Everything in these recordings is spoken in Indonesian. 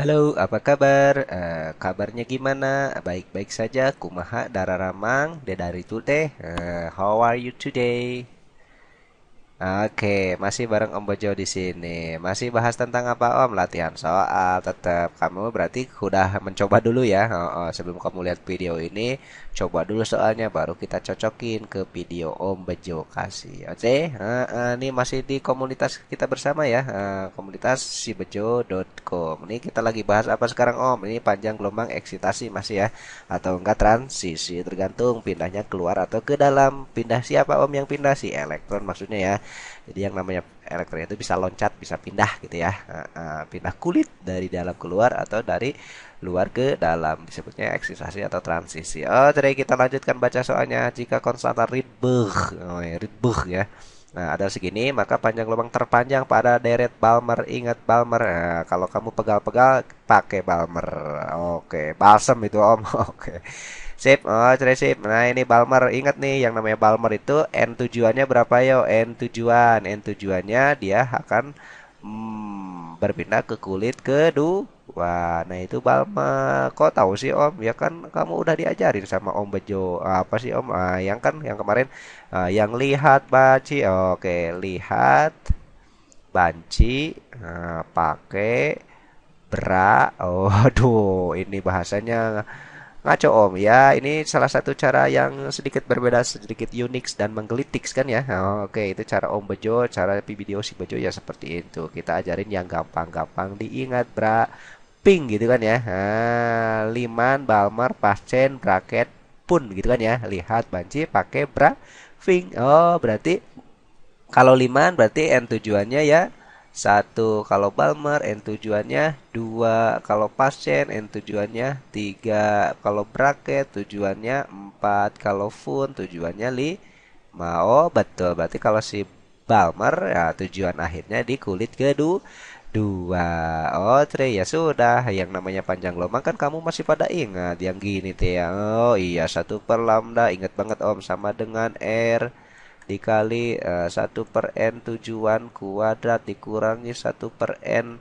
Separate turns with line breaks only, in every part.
Halo, apa kabar? Uh, kabarnya gimana? Baik-baik saja, kumaha dararamang, dedari teh. Uh, how are you today? Oke, masih bareng Om Bojo di sini. Masih bahas tentang apa Om? Latihan soal tetap. Kamu berarti sudah mencoba dulu ya. Oh, oh, sebelum kamu lihat video ini, coba dulu soalnya baru kita cocokin ke video Om Bejo kasih. Oke, uh, uh, ini masih di komunitas kita bersama ya. Uh, komunitas sibejo.com. Ini kita lagi bahas apa sekarang Om? Ini panjang gelombang eksitasi masih ya atau enggak transisi tergantung pindahnya keluar atau ke dalam. Pindah siapa Om yang pindah si elektron maksudnya ya jadi yang namanya elektron itu bisa loncat bisa pindah gitu ya nah, eh, pindah kulit dari dalam keluar atau dari luar ke dalam disebutnya eksisasi atau transisi oh jadi kita lanjutkan baca soalnya jika konstanta Rydberg oh, ya, Rydberg ya Nah, ada segini, maka panjang lubang terpanjang pada deret Balmer. Ingat Balmer. Nah, kalau kamu pegal-pegal, pakai Balmer. Oke, balsem itu Om. Oke. Sip, oh cerai sip. Nah ini Balmer, ingat nih yang namanya Balmer itu N tujuannya berapa yo? N tujuan, N tujuannya dia akan hmm, berpindah ke kulit kedua. Wah, nah itu Balmer. Kok tahu sih Om? Ya kan kamu udah diajarin sama Om Bejo. Eh, apa sih Om? Ah, yang kan yang kemarin ah, yang lihat baci. Oke, lihat banci nah, pakai bra. Oh, aduh, ini bahasanya Ngaco Om. Ya, ini salah satu cara yang sedikit berbeda, sedikit unik dan menggelitik kan ya. Oh, oke, okay. itu cara Om Bejo, cara video si Bejo ya seperti itu. Kita ajarin yang gampang-gampang diingat, Bra. Ping gitu kan ya. ha, ah, liman, Balmer, Pascen, bracket Pun gitu kan ya. Lihat Banci pakai Bra, ping Oh, berarti kalau liman berarti N tujuannya ya satu kalau Balmer n tujuannya dua kalau pasien n tujuannya tiga kalau bracket tujuannya empat kalau fun tujuannya lima oh betul berarti kalau si Balmer ya tujuan akhirnya di kulit kedua dua oh tre ya sudah yang namanya panjang gelombang kan kamu masih pada ingat yang gini teh oh iya satu per lambda ingat banget om sama dengan r dikali uh, eh, 1 per n tujuan kuadrat dikurangi 1 per n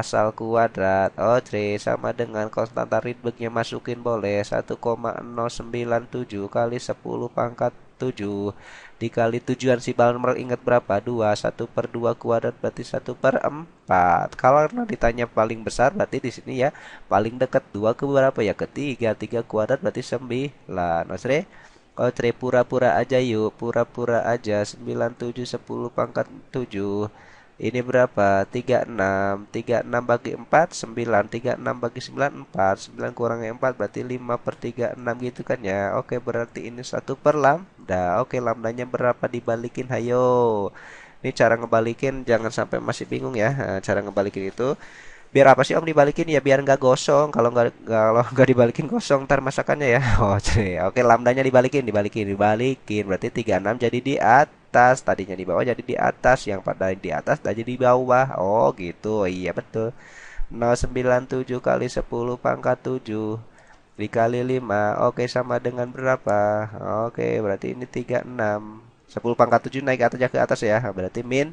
asal kuadrat oh sama dengan konstanta ritmiknya masukin boleh 1,097 kali 10 pangkat 7 dikali tujuan si balon merah ingat berapa 2 1 per 2 kuadrat berarti 1 per 4 kalau ditanya paling besar berarti di sini ya paling dekat 2 ke berapa ya ketiga 3 kuadrat berarti 9 Mas tri pura-pura aja yuk, pura-pura aja 97 10 pangkat 7. Ini berapa? 36. 36 bagi 4 9, 36 bagi 9 4, 9 kurangnya 4 berarti 5 per 36 gitu kan ya. Oke, berarti ini 1 per lambda. Oke, lambdanya berapa dibalikin? Hayo. Ini cara ngebalikin jangan sampai masih bingung ya. Nah, cara ngebalikin itu biar apa sih om dibalikin ya biar nggak gosong kalau nggak kalau nggak dibalikin gosong ntar masakannya ya oh cuy oke lambdanya dibalikin dibalikin dibalikin berarti 36 jadi di atas tadinya di bawah jadi di atas yang pada di atas tadi di bawah oh gitu iya betul 097 kali 10 pangkat 7 dikali 5 oke sama dengan berapa oke berarti ini 36 10 pangkat 7 naik atas ya, ke atas ya berarti min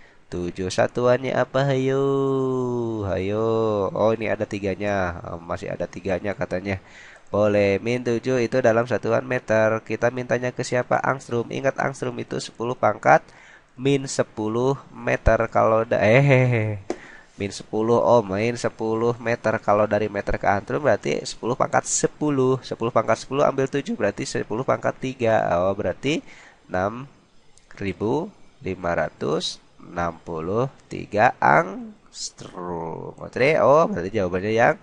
tujuh satuannya apa hayo hayo oh ini ada tiganya oh, masih ada tiganya katanya boleh min tujuh itu dalam satuan meter kita mintanya ke siapa angstrom ingat angstrom itu sepuluh pangkat min sepuluh meter kalau da eh min sepuluh oh min sepuluh meter kalau dari meter ke angstrom berarti sepuluh pangkat sepuluh sepuluh pangkat sepuluh ambil tujuh berarti sepuluh pangkat tiga oh berarti enam lima ratus 63 angstrom. Oke, oh, oh berarti jawabannya yang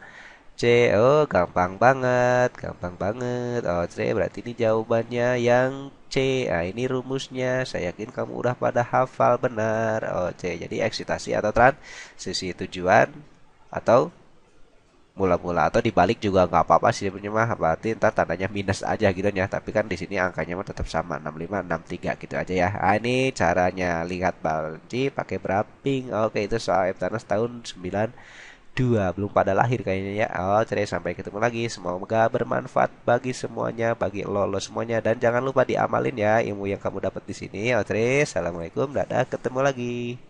C. Oh, gampang banget, gampang banget. Oke, oh, berarti ini jawabannya yang C. Nah, ini rumusnya. Saya yakin kamu udah pada hafal benar. Oke, oh, jadi eksitasi atau transisi tujuan atau mula-mula atau dibalik juga nggak apa-apa sih punya mah berarti ntar tandanya minus aja gitu ya tapi kan di sini angkanya mah tetap sama 65 63 gitu aja ya nah, ini caranya lihat balci pakai beraping oke itu soal Eptanas tahun 92 belum pada lahir kayaknya ya oh cerai sampai ketemu lagi semoga bermanfaat bagi semuanya bagi lo, lo semuanya dan jangan lupa diamalin ya ilmu yang kamu dapat di sini oke oh, assalamualaikum dadah ketemu lagi